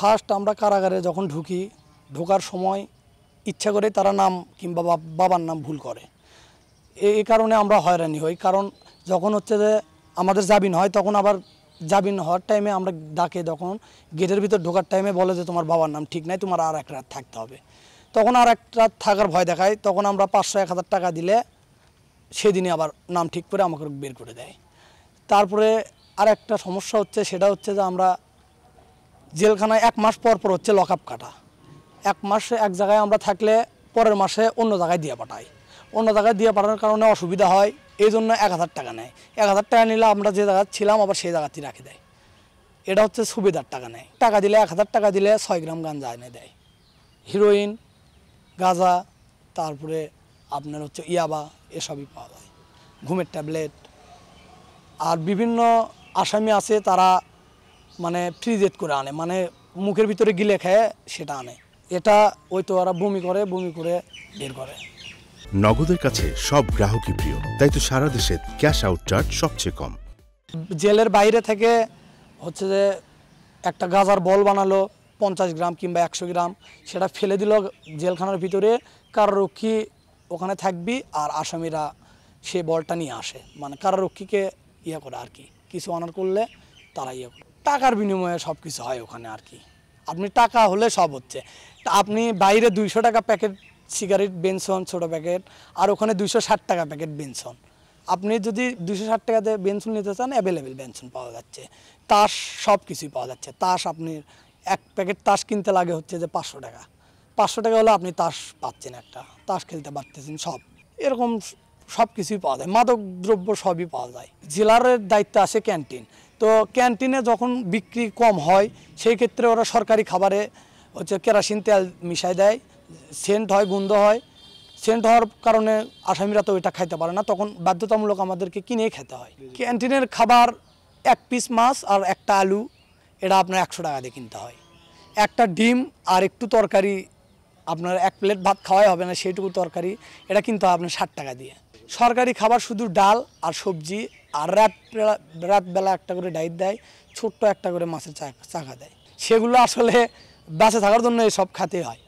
first আমরা কারাগারে যখন ঢুকি ঢোকার সময় ইচ্ছা করে তারা নাম কিংবা বাবার নাম ভুল করে এই কারণে আমরা হয়রানি হই কারণ যখন হচ্ছে যে আমাদের জামিন হয় তখন আবার জামিন হওয়ার টাইমে আমরা ডাকে তখন গেটের ভিতর ঢোকার টাইমে বলে যে তোমার বাবার নাম ঠিক নাই তোমার আর এক রাত থাকতে হবে তখন আর এক রাত থাকার ভয় দেখায় তখন আমরা পাঁচশো এক হাজার টাকা দিলে সেদিনে আবার নাম ঠিক করে আমাকে বের করে দেয় তারপরে আর একটা সমস্যা হচ্ছে সেটা হচ্ছে যে আমরা জেলখানায় এক মাস পর পর হচ্ছে লক আপ কাটা এক মাসে এক জায়গায় আমরা থাকলে পরের মাসে অন্য জায়গায় দিয়ে পাঠাই অন্য জায়গায় দিয়ে পাঠানোর কারণে অসুবিধা হয় এই জন্য এক হাজার টাকা নেয় এক হাজার টাকা নিলে আমরা যে জায়গায় ছিলাম আবার সেই জায়গাতেই রাখে দেয় এটা হচ্ছে সুবিধার টাকা নেয় টাকা দিলে এক হাজার টাকা দিলে ছয় গ্রাম গাঞ্জা এনে দেয় হিরোইন গাঁজা তারপরে আপনার হচ্ছে ইয়াবা এসবই পাওয়া যায় ঘুমের ট্যাবলেট আর বিভিন্ন আসামি আছে তারা মানে ফ্রিজেট করে আনে মানে মুখের ভিতরে গিলে খায় সেটা আনে এটা ওই তো ওরা বমি করে বমি করে বের করে নগদের কাছে সব গ্রাহকই প্রিয় তাই তো সারা দেশে ক্যাশ আউট চার্জ সবচেয়ে কম জেলের বাইরে থেকে হচ্ছে যে একটা গাজার বল বানালো পঞ্চাশ গ্রাম কিংবা একশো গ্রাম সেটা ফেলে দিল জেলখানার ভিতরে কারারক্ষী ওখানে থাকবি আর আসামিরা সে বলটা নিয়ে আসে মানে কারারক্ষীকে ইয়ে করে আর কি কিছু অনার করলে তারা ইয়ে করে টাকার বিনিময়ে সব কিছু হয় ওখানে আর কি আপনি টাকা হলে সব হচ্ছে আপনি বাইরে দুইশো টাকা প্যাকেট সিগারেট বেঞ্চন ছোট প্যাকেট আর ওখানে দুইশো ষাট টাকা প্যাকেট বেঞ্চন আপনি যদি দুশো ষাট টাকাতে বেঞ্চন নিতে চান অ্যাভেলেবেল বেনসন পাওয়া যাচ্ছে তাস সব কিছুই পাওয়া যাচ্ছে তাস আপনি এক প্যাকেট তাস কিনতে লাগে হচ্ছে যে পাঁচশো টাকা পাঁচশো টাকা হলে আপনি তাস পাচ্ছেন একটা তাস খেলতে পারতেছেন সব এরকম সব কিছুই পাওয়া যায় মাদক দ্রব্য সবই পাওয়া যায় জেলারের দায়িত্ব আছে ক্যান্টিন তো ক্যান্টিনে যখন বিক্রি কম হয় সেই ক্ষেত্রে ওরা সরকারি খাবারে হচ্ছে কেরাসিন তেল মিশাই দেয় সেন্ট হয় গুন্ধ হয় সেন্ট হওয়ার কারণে আসামিরা তো এটা খাইতে পারে না তখন বাধ্যতামূলক আমাদেরকে কিনে খেতে হয় ক্যান্টিনের খাবার এক পিস মাছ আর একটা আলু এটা আপনার একশো টাকা দিয়ে কিনতে হয় একটা ডিম আর একটু তরকারি আপনার এক প্লেট ভাত খাওয়াই হবে না সেইটুকু তরকারি এটা কিনতে হয় আপনার ষাট টাকা দিয়ে সরকারি খাবার শুধু ডাল আর সবজি আর রাত বেলা রাতবেলা একটা করে ডাইট দেয় ছোট্ট একটা করে মাছের চাকা দেয় সেগুলো আসলে বাসে থাকার জন্য সব খাতে হয়